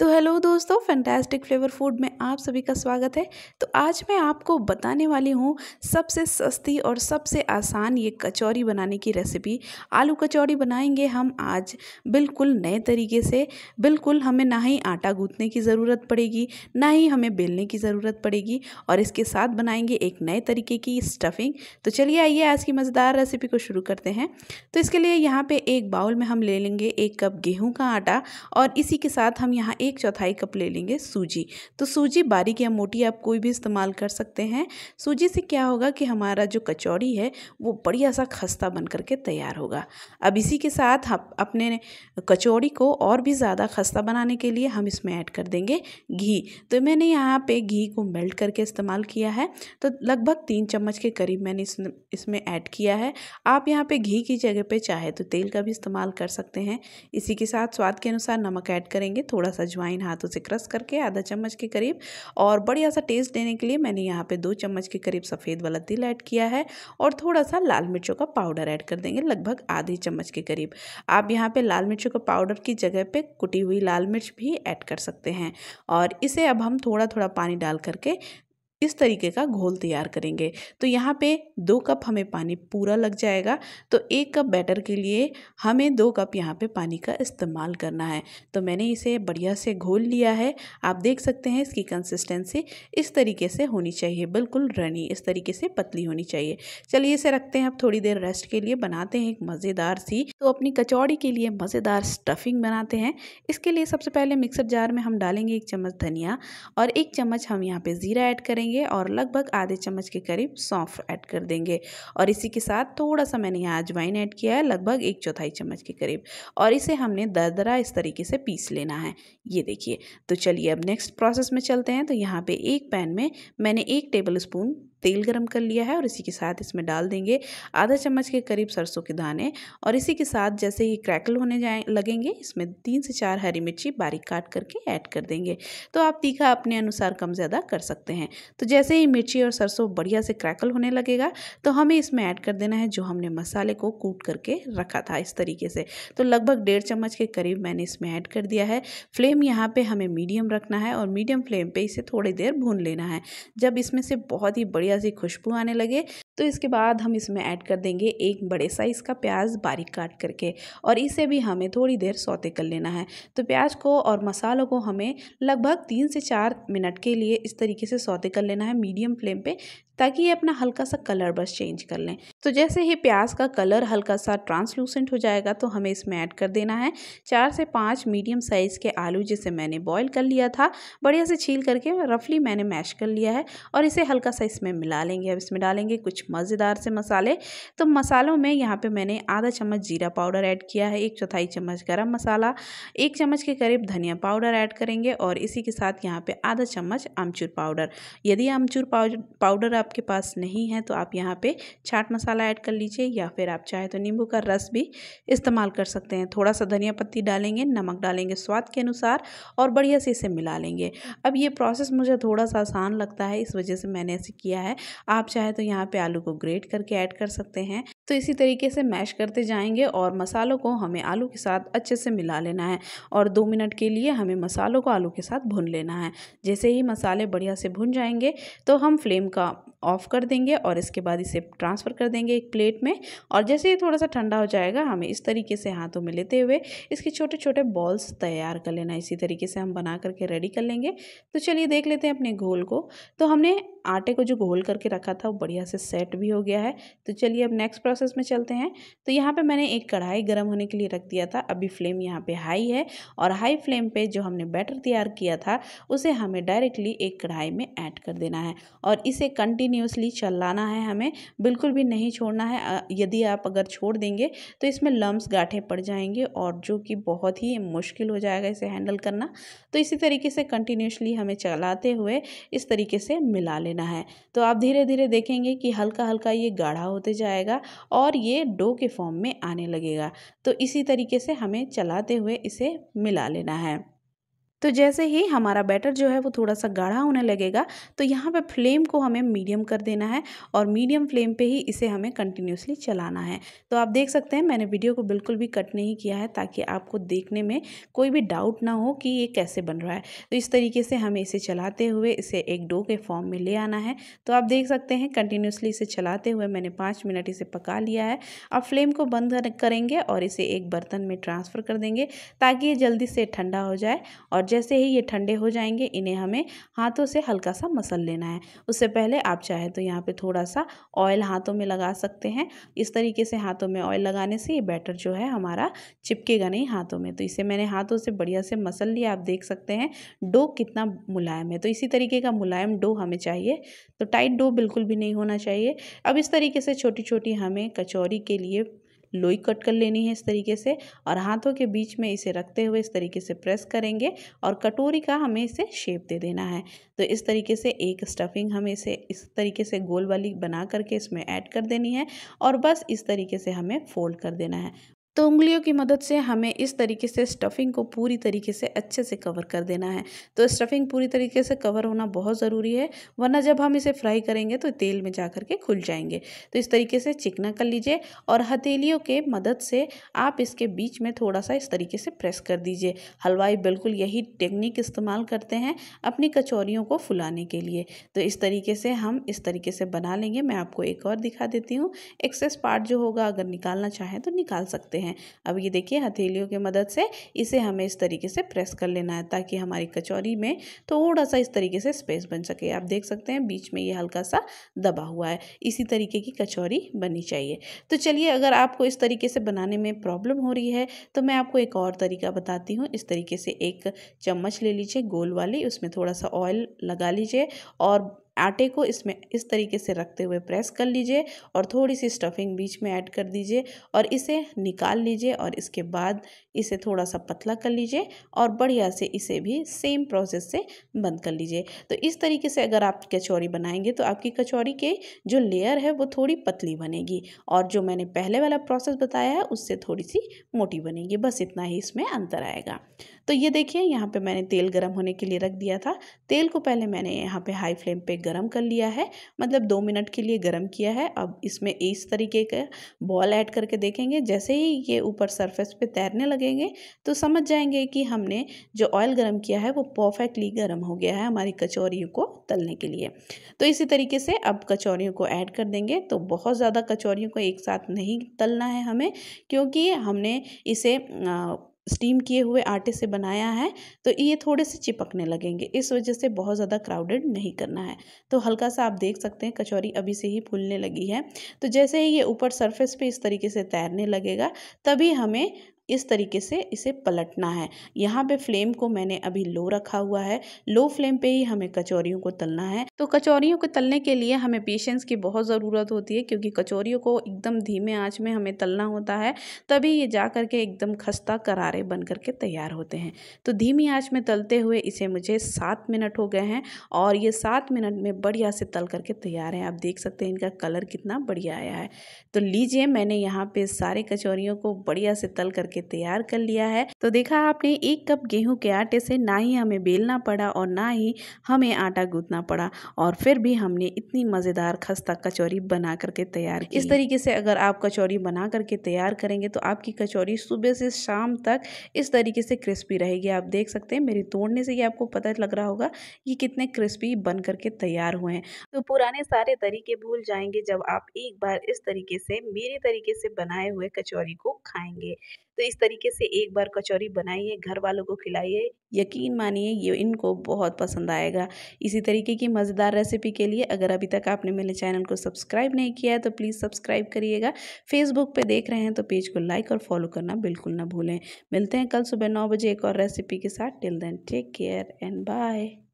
तो हेलो दोस्तों fantastic flavour food में आप सभी का स्वागत है तो आज मैं आपको बताने वाली हूँ सबसे सस्ती और सबसे आसान ये कचौरी बनाने की रेसिपी आलू कचौरी बनाएंगे हम आज बिल्कुल नए तरीके से बिल्कुल हमें ना ही आटा गूंथने की ज़रूरत पड़ेगी ना ही हमें बेलने की ज़रूरत पड़ेगी और इसके साथ बनाएंगे एक नए तरीके की स्टफिंग तो चलिए आइए आज की मज़ेदार रेसिपी को शुरू करते हैं तो इसके लिए यहाँ पर एक बाउल में हम ले लेंगे एक कप गेहूँ का आटा और इसी के साथ हम यहाँ एक एक चौथाई कप ले लेंगे सूजी तो सूजी बारीक या मोटी आप कोई भी इस्तेमाल कर सकते हैं सूजी से क्या होगा कि हमारा जो कचौड़ी है वो बढ़िया सा खस्ता बन करके तैयार होगा अब इसी के साथ हम अपने कचौड़ी को और भी ज़्यादा खस्ता बनाने के लिए हम इसमें ऐड कर देंगे घी तो मैंने यहाँ पे घी को मेल्ट करके इस्तेमाल किया है तो लगभग तीन चम्मच के करीब मैंने इस, इसमें ऐड किया है आप यहाँ पे घी की जगह पे चाहे तो तेल का भी इस्तेमाल कर सकते हैं इसी के साथ स्वाद के अनुसार नमक ऐड करेंगे थोड़ा सा अजवाइन हाथों से क्रश करके आधा चम्मच के करीब और बढ़िया सा टेस्ट देने के लिए मैंने यहाँ पे दो चम्मच के करीब सफ़ेद वाला तिल ऐड किया है और थोड़ा सा लाल मिर्चों का पाउडर ऐड कर देंगे लगभग आधी चम्मच के करीब आप यहाँ पर लाल मिर्चों का पाउडर की जगह पर कुटी हुई लाल मिर्च भी ऐड कर सकते हैं और इसे अब हम थोड़ा थोड़ा पानी डाल करके इस तरीके का घोल तैयार करेंगे तो यहाँ पे दो कप हमें पानी पूरा लग जाएगा तो एक कप बैटर के लिए हमें दो कप यहाँ पे पानी का इस्तेमाल करना है तो मैंने इसे बढ़िया से घोल लिया है आप देख सकते हैं इसकी कंसिस्टेंसी इस तरीके से होनी चाहिए बिल्कुल रनी इस तरीके से पतली होनी चाहिए चलिए इसे रखते हैं अब थोड़ी देर रेस्ट के लिए बनाते हैं एक मज़ेदार सी तो अपनी कचौड़ी के लिए मज़ेदार स्टफिंग बनाते हैं इसके लिए सबसे पहले मिक्सर जार में हम डालेंगे एक चम्मच धनिया और एक चम्मच हम यहाँ पर ज़ीरा ऐड करेंगे लेंगे और लगभग आधे चम्मच के करीब सौंफ ऐड कर देंगे और इसी के साथ थोड़ा सा मैंने यहाँ अजवाइन ऐड किया है लगभग एक चौथाई चम्मच के करीब और इसे हमने दरदरा इस तरीके से पीस लेना है ये देखिए तो चलिए अब नेक्स्ट प्रोसेस में चलते हैं तो यहाँ पे एक पैन में मैंने एक टेबल स्पून तेल गरम कर लिया है और इसी के साथ इसमें डाल देंगे आधा चम्मच के करीब सरसों के दाने और इसी के साथ जैसे ही क्रैकल होने जाए लगेंगे इसमें तीन से चार हरी मिर्ची बारीक काट करके ऐड कर देंगे तो आप तीखा अपने अनुसार कम ज़्यादा कर सकते हैं तो जैसे ही मिर्ची और सरसों बढ़िया से क्रैकल होने लगेगा तो हमें इसमें ऐड कर देना है जो हमने मसाले को कूट करके रखा था इस तरीके से तो लगभग डेढ़ चम्मच के करीब मैंने इसमें ऐड कर दिया है फ्लेम यहाँ पर हमें मीडियम रखना है और मीडियम फ्लेम पर इसे थोड़ी देर भून लेना है जब इसमें से बहुत ही बढ़िया सी खुशबू आने लगे तो इसके बाद हम इसमें ऐड कर देंगे एक बड़े साइज़ का प्याज बारीक काट करके और इसे भी हमें थोड़ी देर सौते कर लेना है तो प्याज को और मसालों को हमें लगभग तीन से चार मिनट के लिए इस तरीके से सौते कर लेना है मीडियम फ्लेम पे ताकि ये अपना हल्का सा कलर बस चेंज कर लें तो जैसे ही प्याज का कलर हल्का सा ट्रांसलूसेंट हो जाएगा तो हमें इसमें ऐड कर देना है चार से पाँच मीडियम साइज़ के आलू जिसे मैंने बॉईल कर लिया था बढ़िया से छील करके रफली मैंने मैश कर लिया है और इसे हल्का सा इसमें मिला लेंगे अब इसमें डालेंगे कुछ मज़ेदार से मसाले तो मसालों में यहाँ पर मैंने आधा चम्मच जीरा पाउडर ऐड किया है एक चौथाई चम्मच गर्म मसाला एक चम्मच के करीब धनिया पाउडर ऐड करेंगे और इसी के साथ यहाँ पर आधा चम्मच आमचूर पाउडर यदि आमचूर पाउडर आप आपके पास नहीं है तो आप यहाँ पे चाट मसाला ऐड कर लीजिए या फिर आप चाहे तो नींबू का रस भी इस्तेमाल कर सकते हैं थोड़ा सा धनिया पत्ती डालेंगे नमक डालेंगे स्वाद के अनुसार और बढ़िया से इसे मिला लेंगे अब ये प्रोसेस मुझे थोड़ा सा आसान लगता है इस वजह से मैंने ऐसे किया है आप चाहे तो यहाँ पर आलू को ग्रेट करके ऐड कर सकते हैं तो इसी तरीके से मैश करते जाएंगे और मसालों को हमें आलू के साथ अच्छे से मिला लेना है और दो मिनट के लिए हमें मसालों को आलू के साथ भून लेना है जैसे ही मसाले बढ़िया से भुन जाएंगे तो हम फ्लेम का ऑफ़ कर देंगे और इसके बाद इसे ट्रांसफ़र कर देंगे एक प्लेट में और जैसे ही थोड़ा सा ठंडा हो जाएगा हमें इस तरीके से हाथों में लेते हुए इसके छोटे छोटे बॉल्स तैयार कर लेना इसी तरीके से हम बना करके रेडी कर लेंगे तो चलिए देख लेते हैं अपने घोल को तो हमने आटे को जो घोल करके रखा था वो बढ़िया से सेट भी हो गया है तो चलिए अब नेक्स्ट प्रोसेस में चलते हैं तो यहाँ पे मैंने एक कढ़ाई गर्म होने के लिए रख दिया था अभी फ्लेम यहाँ पे हाई है और हाई फ्लेम पे जो हमने बैटर तैयार किया था उसे हमें डायरेक्टली एक कढ़ाई में ऐड कर देना है और इसे कंटिन्यूसली चलाना है हमें बिल्कुल भी नहीं छोड़ना है यदि आप अगर छोड़ देंगे तो इसमें लम्ब्स गाठे पड़ जाएंगे और जो कि बहुत ही मुश्किल हो जाएगा इसे हैंडल करना तो इसी तरीके से कंटिन्यूसली हमें चलाते हुए इस तरीके से मिला लेना लेना है तो आप धीरे धीरे देखेंगे कि हल्का हल्का ये गाढ़ा होते जाएगा और ये डो के फॉर्म में आने लगेगा तो इसी तरीके से हमें चलाते हुए इसे मिला लेना है तो जैसे ही हमारा बैटर जो है वो थोड़ा सा गाढ़ा होने लगेगा तो यहाँ पे फ्लेम को हमें मीडियम कर देना है और मीडियम फ्लेम पे ही इसे हमें कंटिन्यूसली चलाना है तो आप देख सकते हैं मैंने वीडियो को बिल्कुल भी कट नहीं किया है ताकि आपको देखने में कोई भी डाउट ना हो कि ये कैसे बन रहा है तो इस तरीके से हमें इसे चलाते हुए इसे एक डो के फॉर्म में ले आना है तो आप देख सकते हैं कंटिन्यूसली इसे चलाते हुए मैंने पाँच मिनट इसे पका लिया है अब फ्लेम को बंद करेंगे और इसे एक बर्तन में ट्रांसफ़र कर देंगे ताकि ये जल्दी से ठंडा हो जाए और जैसे ही ये ठंडे हो जाएंगे इन्हें हमें हाथों से हल्का सा मसल लेना है उससे पहले आप चाहे तो यहाँ पे थोड़ा सा ऑयल हाथों में लगा सकते हैं इस तरीके से हाथों में ऑयल लगाने से ये बैटर जो है हमारा चिपकेगा नहीं हाथों में तो इसे मैंने हाथों से बढ़िया से मसल लिया आप देख सकते हैं डो कितना मुलायम है तो इसी तरीके का मुलायम डो हमें चाहिए तो टाइट डो बिल्कुल भी नहीं होना चाहिए अब इस तरीके से छोटी छोटी हमें कचौरी के लिए लोई कट कर लेनी है इस तरीके से और हाथों के बीच में इसे रखते हुए इस तरीके से प्रेस करेंगे और कटोरी का हमें इसे शेप दे देना है तो इस तरीके से एक स्टफिंग हमें इसे इस तरीके से गोल वाली बना करके इसमें ऐड कर देनी है और बस इस तरीके से हमें फोल्ड कर देना है तो उंगलियों की मदद से हमें इस तरीके से स्टफ़िंग को पूरी तरीके से अच्छे से कवर कर देना है तो स्टफ़िंग पूरी तरीके से कवर होना बहुत ज़रूरी है वरना जब हम इसे फ्राई करेंगे तो तेल में जा कर के खुल जाएंगे तो इस तरीके से चिकना कर लीजिए और हथेलियों के मदद से आप इसके बीच में थोड़ा सा इस तरीके से प्रेस कर दीजिए हलवाई बिल्कुल यही टेक्निक इस्तेमाल करते हैं अपनी कचौरियों को फुलाने के लिए तो इस तरीके से हम इस तरीके से बना लेंगे मैं आपको एक और दिखा देती हूँ एक्सेस पार्ट जो होगा अगर निकालना चाहें तो निकाल सकते हैं हैं अब ये देखिए हथेलियों की मदद से इसे हमें इस तरीके से प्रेस कर लेना है ताकि हमारी कचौरी में थोड़ा सा इस तरीके से स्पेस बन सके आप देख सकते हैं बीच में ये हल्का सा दबा हुआ है इसी तरीके की कचौरी बननी चाहिए तो चलिए अगर आपको इस तरीके से बनाने में प्रॉब्लम हो रही है तो मैं आपको एक और तरीका बताती हूँ इस तरीके से एक चम्मच ले लीजिए गोल वाली उसमें थोड़ा सा ऑयल लगा लीजिए और आटे को इसमें इस तरीके से रखते हुए प्रेस कर लीजिए और थोड़ी सी स्टफिंग बीच में ऐड कर दीजिए और इसे निकाल लीजिए और इसके बाद इसे थोड़ा सा पतला कर लीजिए और बढ़िया से इसे भी सेम प्रोसेस से बंद कर लीजिए तो इस तरीके से अगर आप कचौरी बनाएंगे तो आपकी कचौरी के जो लेयर है वो थोड़ी पतली बनेगी और जो मैंने पहले वाला प्रोसेस बताया है उससे थोड़ी सी मोटी बनेगी बस इतना ही इसमें अंतर आएगा तो ये देखिए यहाँ पे मैंने तेल गरम होने के लिए रख दिया था तेल को पहले मैंने यहाँ पे हाई फ्लेम पे गरम कर लिया है मतलब दो मिनट के लिए गरम किया है अब इसमें इस तरीके का बॉल ऐड करके देखेंगे जैसे ही ये ऊपर सरफेस पे तैरने लगे लगेंगे तो समझ जाएंगे कि हमने जो ऑयल गर्म किया है वो परफेक्टली गर्म हो गया है हमारी कचौरियों को तलने के लिए तो इसी तरीके से अब कचौरियों को ऐड कर देंगे तो बहुत ज़्यादा कचौरियों को एक साथ नहीं तलना है हमें क्योंकि हमने इसे आ, स्टीम किए हुए आटे से बनाया है तो ये थोड़े से चिपकने लगेंगे इस वजह से बहुत ज़्यादा क्राउडेड नहीं करना है तो हल्का सा आप देख सकते हैं कचौरी अभी से ही फूलने लगी है तो जैसे ही ये ऊपर सरफेस पे इस तरीके से तैरने लगेगा तभी हमें इस तरीके से इसे पलटना है यहाँ पे फ्लेम को मैंने अभी लो रखा हुआ है लो फ्लेम पे ही हमें कचौरियों को तलना है तो कचौरियों को तलने के लिए हमें पेशेंस की बहुत ज़रूरत होती है क्योंकि कचौरियों को एकदम धीमे आँच में हमें तलना होता है तभी ये जा करके एकदम खस्ता करारे बन करके तैयार होते हैं तो धीमी आँच में तलते हुए इसे मुझे सात मिनट हो गए हैं और ये सात मिनट में बढ़िया से तल करके तैयार हैं आप देख सकते हैं इनका कलर कितना बढ़िया आया है तो लीजिए मैंने यहाँ पे सारे कचौरियों को बढ़िया से तल करके करके तैयार कर लिया है तो देखा आपने एक कप गेहूं के आटे से ना ही हमें बेलना पड़ा और ना ही हमें आटा गूंथना पड़ा और फिर भी हमने इतनी मज़ेदार खस्ता कचौरी बना करके तैयार की इस तरीके से अगर आप कचौरी बना करके तैयार करेंगे तो आपकी कचौरी सुबह से शाम तक इस तरीके से क्रिस्पी रहेगी आप देख सकते हैं मेरी तोड़ने से ही आपको पता लग रहा होगा कि कितने क्रिस्पी बन करके तैयार हुए हैं तो पुराने सारे तरीके भूल जाएंगे जब आप एक बार इस तरीके से मेरे तरीके से बनाए हुए कचौरी को खाएंगे तो इस तरीके से एक बार कचौरी बनाइए घर वालों को खिलाइए यकीन मानिए ये इनको बहुत पसंद आएगा इसी तरीके की मज़ेदार रेसिपी के लिए अगर अभी तक आपने मेरे चैनल को सब्सक्राइब नहीं किया है तो प्लीज़ सब्सक्राइब करिएगा फेसबुक पे देख रहे हैं तो पेज को लाइक और फॉलो करना बिल्कुल ना भूलें मिलते हैं कल सुबह नौ बजे एक और रेसिपी के साथ till then take care and bye